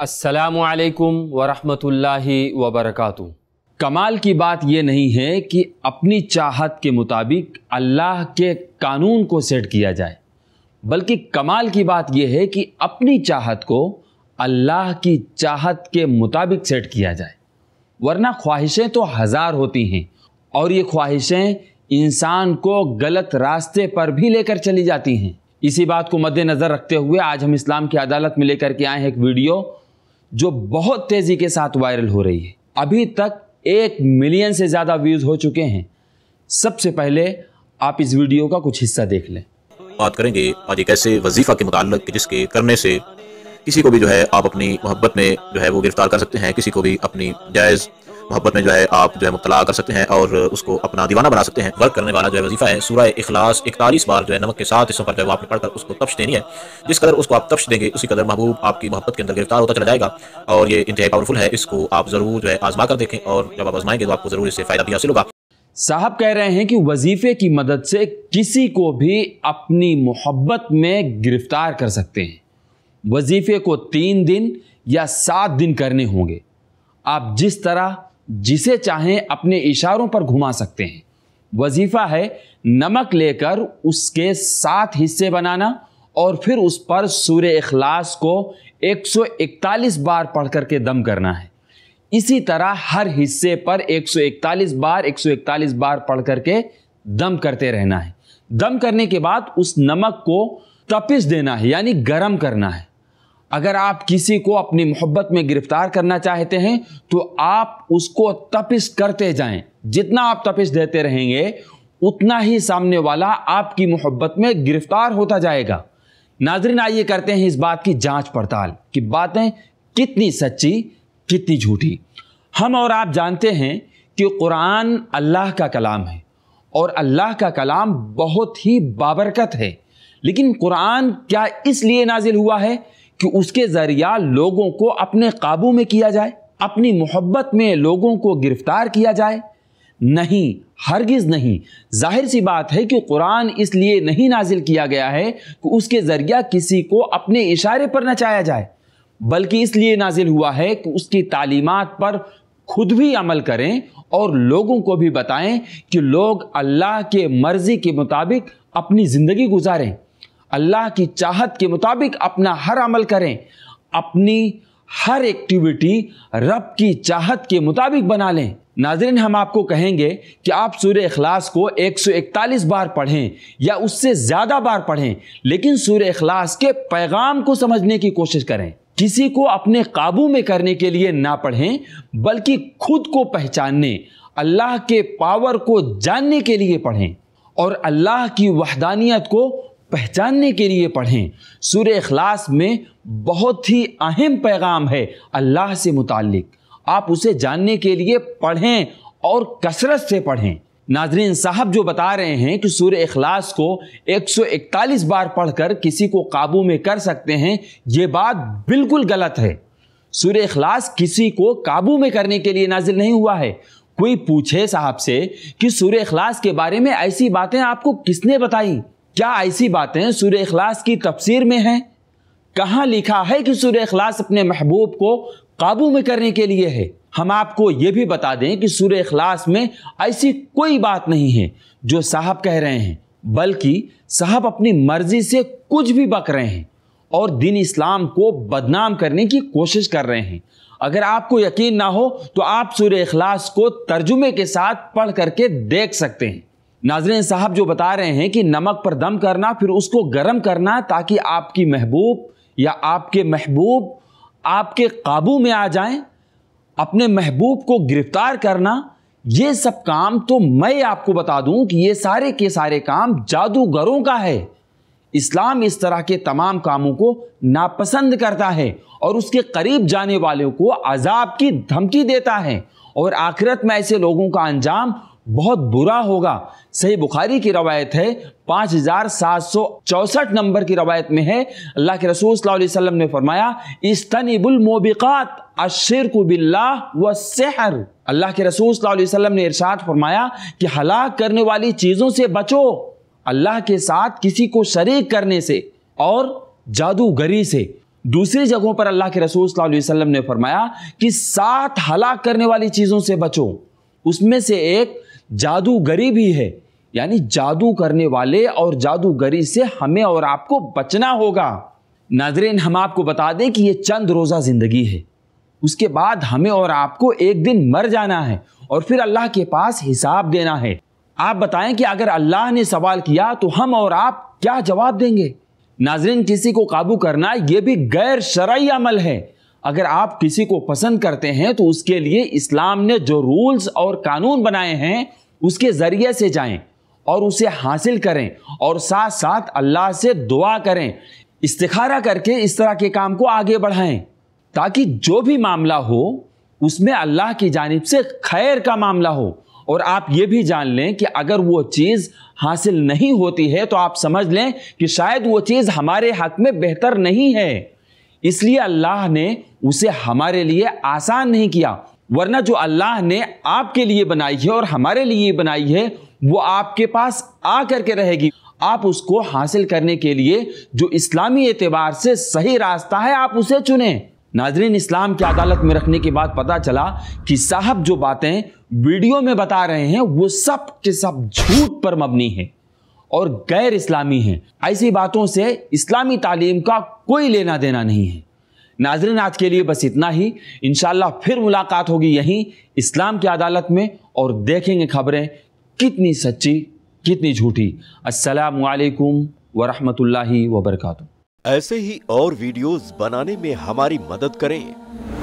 असलकम वरहमतुल्लाहि वबरकatuh कमाल की बात यह नहीं है कि अपनी चाहत के मुताबिक अल्लाह के कानून को सेट किया जाए बल्कि कमाल की बात यह है कि अपनी चाहत को अल्लाह की चाहत के मुताबिक सेट किया जाए वरना ख्वाहिशें तो हज़ार होती हैं और ये ख्वाहिशें इंसान को गलत रास्ते पर भी लेकर चली जाती हैं इसी बात को मद्देनज़र रखते हुए आज हम इस्लाम की अदालत में लेकर के आए हैं एक वीडियो जो बहुत तेज़ी के साथ वायरल हो रही है अभी तक एक मिलियन से ज़्यादा व्यूज़ हो चुके हैं सबसे पहले आप इस वीडियो का कुछ हिस्सा देख लें बात करेंगे आज एक ऐसे वजीफ़ा के मुतालक जिसके करने से किसी को भी जो है आप अपनी मोहब्बत में जो है वो गिरफ्तार कर सकते हैं किसी को भी अपनी जायज़ मोहब्बत में जो है आप जो है मुबतला कर सकते हैं और उसको अपना दीवाना बना सकते हैं वर्क करने वाला जो है वजीफा है सूर्य इखलास इकतालीस बार जो है नमक के साथ हिस्सों पर जो है आपने पढ़कर उसको तप्श देनी है जिस कदर उसको आप तप्श देंगे उसी कदर महबूब आपकी मोहब्बत के अंदर गिरफ्तार होता चला जाएगा और ये इंतहा पावरफुल है इसको आप ज़रूर जो है आजमा कर देखें और जब आप आजमाएंगे तो आपको ज़रूर इससे फ़ायदा भी हासिल होगा साहब कह रहे हैं कि वजीफे की मदद से किसी को भी अपनी मोहब्बत में गिरफ्तार कर सकते हैं वजीफे को तीन दिन या सात दिन करने होंगे आप जिस तरह जिसे चाहें अपने इशारों पर घुमा सकते हैं वजीफा है नमक लेकर उसके सात हिस्से बनाना और फिर उस पर सूर्य अखलास को 141 बार पढ़ करके दम करना है इसी तरह हर हिस्से पर 141 बार 141 बार पढ़ करके दम करते रहना है दम करने के बाद उस नमक को तपिश देना है यानी गर्म करना है अगर आप किसी को अपनी मोहब्बत में गिरफ्तार करना चाहते हैं तो आप उसको तपिश करते जाएं जितना आप तपिश देते रहेंगे उतना ही सामने वाला आपकी मोहब्बत में गिरफ्तार होता जाएगा नाजरीन आइए करते हैं इस बात की जांच पड़ताल कि बातें कितनी सच्ची कितनी झूठी हम और आप जानते हैं कि कुरान अल्लाह का कलाम है और अल्लाह का कलाम बहुत ही बाबरकत है लेकिन कुरान क्या इसलिए नाजिल हुआ है कि उसके ज़रिया लोगों को अपने काबू में किया जाए अपनी मोहब्बत में लोगों को गिरफ्तार किया जाए नहीं हरगिज़ नहीं जाहिर सी बात है कि कुरान इसलिए नहीं नाजिल किया गया है कि उसके ज़रिया किसी को अपने इशारे पर नचाया जाए बल्कि इसलिए नाजिल हुआ है कि उसकी तालीमत पर खुद भी अमल करें और लोगों को भी बताएं कि लोग अल्लाह के मर्ज़ी के मुताबिक अपनी ज़िंदगी गुजारें अल्लाह की चाहत के मुताबिक अपना हर अमल करें अपनी हर एक्टिविटी रब की चाहत के मुताबिक बना लें नाजरन हम आपको कहेंगे कि आप सूर अखलास को 141 बार पढ़ें या उससे ज़्यादा बार पढ़ें लेकिन सूर अखलास के पैगाम को समझने की कोशिश करें किसी को अपने काबू में करने के लिए ना पढ़ें बल्कि खुद को पहचानने अल्लाह के पावर को जानने के लिए पढ़ें और अल्लाह की वहदानियत को पहचानने के लिए पढ़ें सूर अखलास में बहुत ही अहम पैगाम है अल्लाह से मुतालिक आप उसे जानने के लिए पढ़ें और कसरत से पढ़ें नाजरीन साहब जो बता रहे हैं कि सूर्य अखलास को 141 बार पढ़कर किसी को काबू में कर सकते हैं ये बात बिल्कुल गलत है सूर्य अखलास किसी को काबू में करने के लिए नाजिल नहीं हुआ है कोई पूछे साहब से कि सूर्य अखलास के बारे में ऐसी बातें आपको किसने बताई क्या ऐसी बातें सूर्य अखलास की तफसीर में हैं कहाँ लिखा है कि सूर्य अखलास अपने महबूब को काबू में करने के लिए है हम आपको ये भी बता दें कि सूर्य अखलास में ऐसी कोई बात नहीं है जो साहब कह रहे हैं बल्कि साहब अपनी मर्जी से कुछ भी बक रहे हैं और दिन इस्लाम को बदनाम करने की कोशिश कर रहे हैं अगर आपको यकीन ना हो तो आप सूर्य अखलास को तर्जुमे के साथ पढ़ करके देख सकते हैं नाजरन साहब जो बता रहे हैं कि नमक पर दम करना फिर उसको गर्म करना ताकि आपकी महबूब या आपके महबूब आपके काबू में आ जाएं अपने महबूब को गिरफ्तार करना ये सब काम तो मैं आपको बता दूं कि ये सारे के सारे काम जादूगरों का है इस्लाम इस तरह के तमाम कामों को नापसंद करता है और उसके करीब जाने वालों को अजाब की धमकी देता है और आखिरत में ऐसे लोगों का अंजाम बहुत बुरा होगा सही बुखारी की रवायत है पाँच हजार सात सौ चौसठ नंबर की रवायत में है अल्लाह के रसूल वसल्लम ने फरमाया इस तनिबुल मोबिकात अशर बिल्ला व सहर अल्लाह के रसूल वसल्लम ने इरशाद फरमाया कि हलाक करने वाली चीज़ों से बचो अल्लाह के साथ किसी को शरीक करने से और जादूगरी से दूसरी जगहों पर अल्लाह के रसूल वसल्लम ने फरमाया कि सात हलाक करने वाली चीज़ों से बचो उसमें से एक जादूगरी भी है यानी जादू करने वाले और जादूगरी से हमें और आपको बचना होगा नाजरेन हम आपको बता दें कि ये चंद रोज़ा ज़िंदगी है उसके बाद हमें और आपको एक दिन मर जाना है और फिर अल्लाह के पास हिसाब देना है आप बताएं कि अगर अल्लाह ने सवाल किया तो हम और आप क्या जवाब देंगे नाजरीन किसी को काबू करना ये भी गैर शरा अमल है अगर आप किसी को पसंद करते हैं तो उसके लिए इस्लाम ने जो रूल्स और कानून बनाए हैं उसके ज़रिए से जाएं और उसे हासिल करें और साथ साथ अल्लाह से दुआ करें इस्तारा करके इस तरह के काम को आगे बढ़ाएं ताकि जो भी मामला हो उसमें अल्लाह की जानब से खैर का मामला हो और आप ये भी जान लें कि अगर वो चीज़ हासिल नहीं होती है तो आप समझ लें कि शायद वो चीज़ हमारे हक में बेहतर नहीं है इसलिए अल्लाह ने उसे हमारे लिए आसान नहीं किया वरना जो अल्लाह ने आपके लिए बनाई है और हमारे लिए बनाई है वो आपके पास आ करके रहेगी आप उसको हासिल करने के लिए जो इस्लामी एतबार से सही रास्ता है आप उसे चुने नाजरीन इस्लाम की अदालत में रखने के बाद पता चला कि साहब जो बातें वीडियो में बता रहे हैं वो सब के सब झूठ पर मबनी है और गैर इस्लामी हैं ऐसी बातों से इस्लामी तालीम का कोई लेना देना नहीं है नाजरन आज के लिए बस इतना ही इन फिर मुलाकात होगी यहीं इस्लाम की अदालत में और देखेंगे खबरें कितनी सच्ची कितनी झूठी असलकम वरहमल वबरकू ऐसे ही और वीडियोस बनाने में हमारी मदद करें